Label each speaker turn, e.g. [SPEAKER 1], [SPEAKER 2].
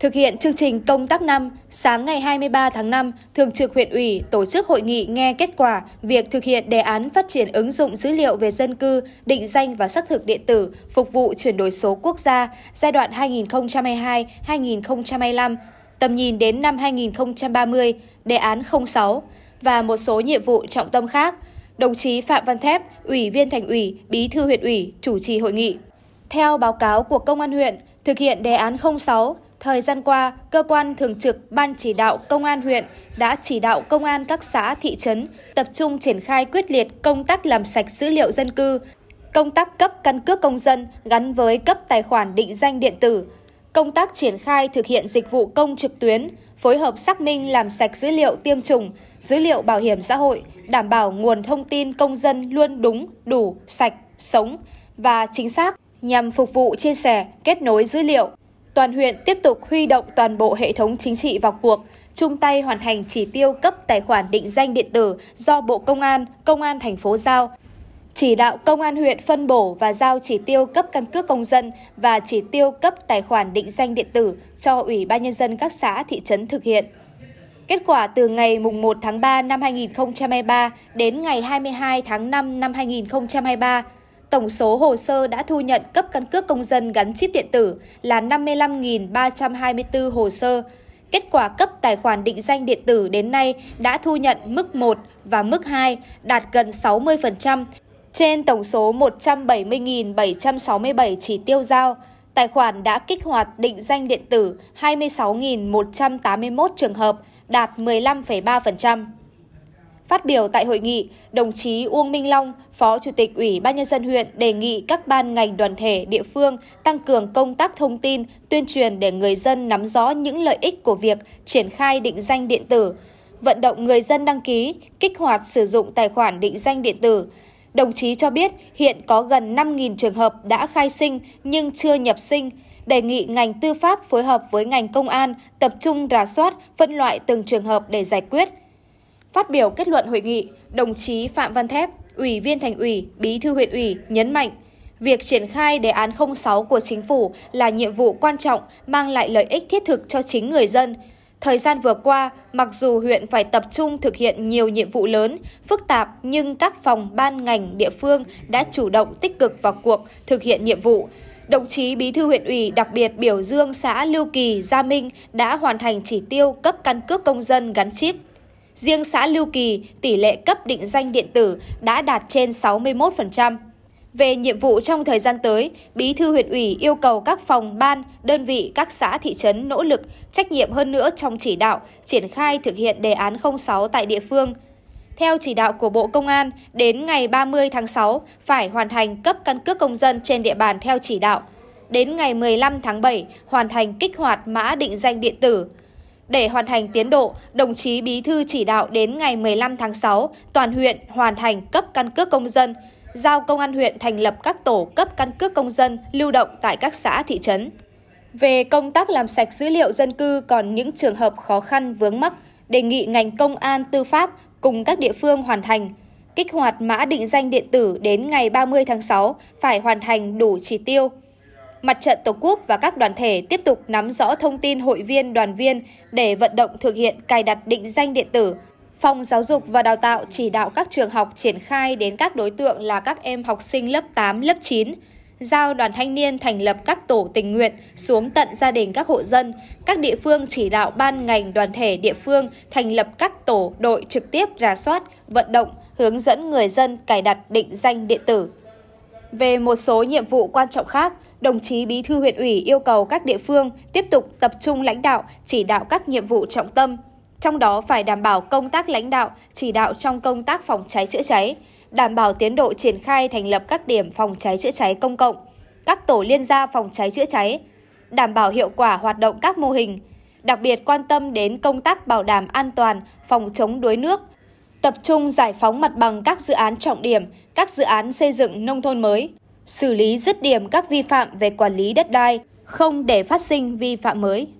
[SPEAKER 1] Thực hiện chương trình công tác năm, sáng ngày 23 tháng 5, Thường trực huyện ủy tổ chức hội nghị nghe kết quả việc thực hiện đề án phát triển ứng dụng dữ liệu về dân cư, định danh và xác thực điện tử phục vụ chuyển đổi số quốc gia giai đoạn 2022-2025, tầm nhìn đến năm 2030, đề án 06 và một số nhiệm vụ trọng tâm khác. Đồng chí Phạm Văn Thép, Ủy viên Thành ủy, Bí thư huyện ủy chủ trì hội nghị. Theo báo cáo của Công an huyện, thực hiện đề án 06, Thời gian qua, cơ quan thường trực Ban chỉ đạo Công an huyện đã chỉ đạo công an các xã, thị trấn tập trung triển khai quyết liệt công tác làm sạch dữ liệu dân cư, công tác cấp căn cước công dân gắn với cấp tài khoản định danh điện tử, công tác triển khai thực hiện dịch vụ công trực tuyến, phối hợp xác minh làm sạch dữ liệu tiêm chủng, dữ liệu bảo hiểm xã hội, đảm bảo nguồn thông tin công dân luôn đúng, đủ, sạch, sống và chính xác nhằm phục vụ chia sẻ, kết nối dữ liệu, Toàn huyện tiếp tục huy động toàn bộ hệ thống chính trị vào cuộc, chung tay hoàn thành chỉ tiêu cấp tài khoản định danh điện tử do Bộ Công an, Công an thành phố giao, chỉ đạo công an huyện phân bổ và giao chỉ tiêu cấp căn cước công dân và chỉ tiêu cấp tài khoản định danh điện tử cho Ủy ban Nhân dân các xã, thị trấn thực hiện. Kết quả từ ngày 1 tháng 3 năm 2023 đến ngày 22 tháng 5 năm 2023, Tổng số hồ sơ đã thu nhận cấp căn cước công dân gắn chip điện tử là 55.324 hồ sơ. Kết quả cấp tài khoản định danh điện tử đến nay đã thu nhận mức 1 và mức 2 đạt gần 60% trên tổng số 170.767 chỉ tiêu giao. Tài khoản đã kích hoạt định danh điện tử 26.181 trường hợp, đạt 15,3%. Phát biểu tại hội nghị, đồng chí Uông Minh Long, Phó Chủ tịch Ủy ban Nhân dân huyện đề nghị các ban ngành đoàn thể địa phương tăng cường công tác thông tin, tuyên truyền để người dân nắm rõ những lợi ích của việc triển khai định danh điện tử, vận động người dân đăng ký, kích hoạt sử dụng tài khoản định danh điện tử. Đồng chí cho biết hiện có gần 5.000 trường hợp đã khai sinh nhưng chưa nhập sinh, đề nghị ngành tư pháp phối hợp với ngành công an tập trung rà soát, phân loại từng trường hợp để giải quyết – Phát biểu kết luận hội nghị, đồng chí Phạm Văn Thép, Ủy viên Thành ủy, Bí thư huyện ủy nhấn mạnh, việc triển khai đề án 06 của chính phủ là nhiệm vụ quan trọng mang lại lợi ích thiết thực cho chính người dân. Thời gian vừa qua, mặc dù huyện phải tập trung thực hiện nhiều nhiệm vụ lớn, phức tạp nhưng các phòng ban ngành địa phương đã chủ động tích cực vào cuộc thực hiện nhiệm vụ. Đồng chí Bí thư huyện ủy đặc biệt biểu dương xã Lưu Kỳ, Gia Minh đã hoàn thành chỉ tiêu cấp căn cước công dân gắn chip Riêng xã Lưu Kỳ, tỷ lệ cấp định danh điện tử đã đạt trên 61%. Về nhiệm vụ trong thời gian tới, Bí thư huyện ủy yêu cầu các phòng, ban, đơn vị, các xã, thị trấn nỗ lực, trách nhiệm hơn nữa trong chỉ đạo, triển khai thực hiện đề án 06 tại địa phương. Theo chỉ đạo của Bộ Công an, đến ngày 30 tháng 6 phải hoàn thành cấp căn cước công dân trên địa bàn theo chỉ đạo. Đến ngày 15 tháng 7 hoàn thành kích hoạt mã định danh điện tử. Để hoàn thành tiến độ, đồng chí Bí Thư chỉ đạo đến ngày 15 tháng 6, toàn huyện hoàn thành cấp căn cước công dân, giao công an huyện thành lập các tổ cấp căn cước công dân lưu động tại các xã thị trấn. Về công tác làm sạch dữ liệu dân cư còn những trường hợp khó khăn vướng mắc, đề nghị ngành công an tư pháp cùng các địa phương hoàn thành. Kích hoạt mã định danh điện tử đến ngày 30 tháng 6 phải hoàn thành đủ chỉ tiêu. Mặt trận Tổ quốc và các đoàn thể tiếp tục nắm rõ thông tin hội viên, đoàn viên để vận động thực hiện cài đặt định danh điện tử. Phòng Giáo dục và Đào tạo chỉ đạo các trường học triển khai đến các đối tượng là các em học sinh lớp 8, lớp 9, giao đoàn thanh niên thành lập các tổ tình nguyện xuống tận gia đình các hộ dân. Các địa phương chỉ đạo ban ngành đoàn thể địa phương thành lập các tổ đội trực tiếp rà soát, vận động, hướng dẫn người dân cài đặt định danh điện tử. Về một số nhiệm vụ quan trọng khác, đồng chí Bí thư huyện ủy yêu cầu các địa phương tiếp tục tập trung lãnh đạo, chỉ đạo các nhiệm vụ trọng tâm, trong đó phải đảm bảo công tác lãnh đạo, chỉ đạo trong công tác phòng cháy chữa cháy, đảm bảo tiến độ triển khai thành lập các điểm phòng cháy chữa cháy công cộng, các tổ liên gia phòng cháy chữa cháy, đảm bảo hiệu quả hoạt động các mô hình, đặc biệt quan tâm đến công tác bảo đảm an toàn, phòng chống đuối nước, tập trung giải phóng mặt bằng các dự án trọng điểm, các dự án xây dựng nông thôn mới, xử lý dứt điểm các vi phạm về quản lý đất đai, không để phát sinh vi phạm mới.